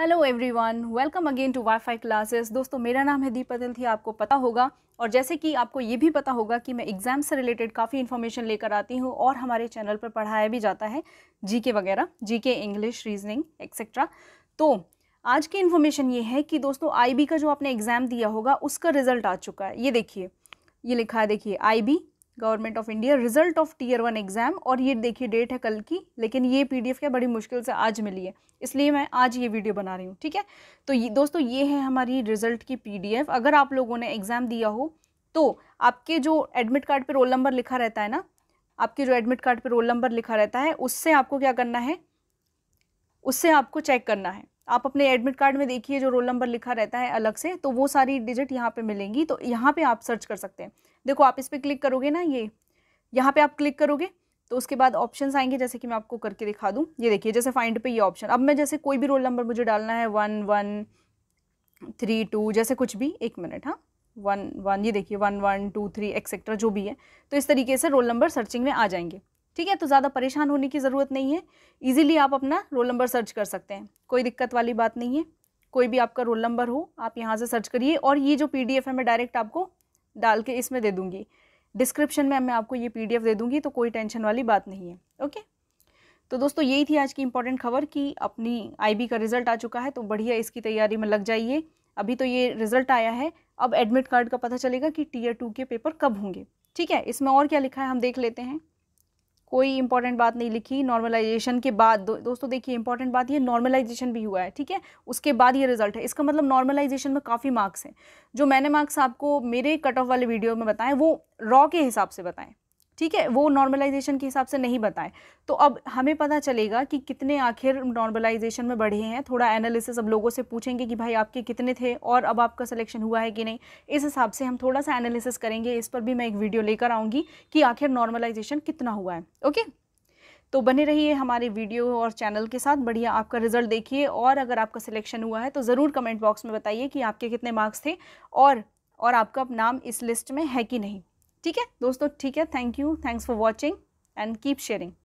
hello everyone welcome again to WiFi classes दोस्तों मेरा नाम है दीप थी आपको पता होगा और जैसे कि आपको ये भी पता होगा कि मैं एग्ज़ाम से रिलेटेड काफ़ी इन्फॉर्मेशन लेकर आती हूँ और हमारे चैनल पर पढ़ाया भी जाता है जीके वगैरह जीके इंग्लिश रीजनिंग एक्सेट्रा तो आज की इन्फॉर्मेशन ये है कि दोस्तों आई का जो आपने एग्ज़ाम दिया होगा उसका रिजल्ट आ चुका है ये देखिए ये लिखा है देखिए I B government of India result of tier one exam और ये देखिए डेट है कल की लेकिन ये पीडीएफ क्या बड़ी मुश्किल से आज मिली है इसलिए मैं आज ये वीडियो बना रही हूँ ठीक है तो ये दोस्तों ये है हमारी रिजल्ट की पीडीएफ अगर आप लोगों ने एग्ज़ाम दिया हो तो आपके जो एडमिट कार्ड पर रोल नंबर लिखा रहता है ना आपके जो एडमिट कार्ड पर रोल नंबर लिखा रहता है उससे आपको क्या करना है उससे आपको चेक करना है आप अपने एडमिट कार्ड में देखिए जो रोल नंबर लिखा रहता है अलग से तो वो सारी डिजिट यहाँ पे मिलेंगी तो यहाँ पे आप सर्च कर सकते हैं देखो आप इस पर क्लिक करोगे ना ये यहाँ पे आप क्लिक करोगे तो उसके बाद ऑप्शंस आएंगे जैसे कि मैं आपको करके दिखा दूँ ये देखिए जैसे फाइंड पे ये ऑप्शन अब मैं जैसे कोई भी रोल नंबर मुझे डालना है वन वन थ्री टू जैसे कुछ भी एक मिनट हाँ वन वन ये देखिए one one two three etcetera जो भी है तो इस तरीके से रोल नंबर सर्चिंग में आ जाएंगे ठीक है तो ज़्यादा परेशान होने की ज़रूरत नहीं है ईजिली आप अपना रोल नंबर सर्च कर सकते हैं कोई दिक्कत वाली बात नहीं है कोई भी आपका रोल नंबर हो आप यहाँ से सर्च करिए और ये जो पी है मैं डायरेक्ट आपको डाल के इसमें दे दूँगी डिस्क्रिप्शन में मैं आपको ये पी दे दूँगी तो कोई टेंशन वाली बात नहीं है ओके तो दोस्तों यही थी आज की इंपॉर्टेंट खबर कि अपनी आईबी का रिजल्ट आ चुका है तो बढ़िया इसकी तैयारी में लग जाइए अभी तो ये रिजल्ट आया है अब एडमिट कार्ड का पता चलेगा कि टीयर टू के पेपर कब होंगे ठीक है इसमें और क्या लिखा है हम देख लेते हैं कोई इंपॉर्टेंट बात नहीं लिखी नॉर्मलाइजेशन के बाद दो, दोस्तों देखिए इंपॉर्टेंट बात ये नॉर्मलाइजेशन भी हुआ है ठीक है उसके बाद ये रिजल्ट है इसका मतलब नॉर्मलाइजेशन में काफ़ी मार्क्स हैं जो मैंने मार्क्स आपको मेरे कट ऑफ वाले वीडियो में बताएं वो रॉ के हिसाब से बताएं ठीक है वो नॉर्मलाइजेशन के हिसाब से नहीं बताएं तो अब हमें पता चलेगा कि कितने आखिर नॉर्मलाइजेशन में बढ़े हैं थोड़ा एनालिसिस अब लोगों से पूछेंगे कि भाई आपके कितने थे और अब आपका सिलेक्शन हुआ है कि नहीं इस हिसाब से हम थोड़ा सा एनालिसिस करेंगे इस पर भी मैं एक वीडियो लेकर आऊँगी कि आखिर नॉर्मलाइजेशन कितना हुआ है ओके तो बने रहिए हमारे वीडियो और चैनल के साथ बढ़िया आपका रिजल्ट देखिए और अगर आपका सिलेक्शन हुआ है तो ज़रूर कमेंट बॉक्स में बताइए कि आपके कितने मार्क्स थे और और आपका नाम इस लिस्ट में है कि नहीं ठीक है दोस्तों ठीक है thank you thanks for watching and keep sharing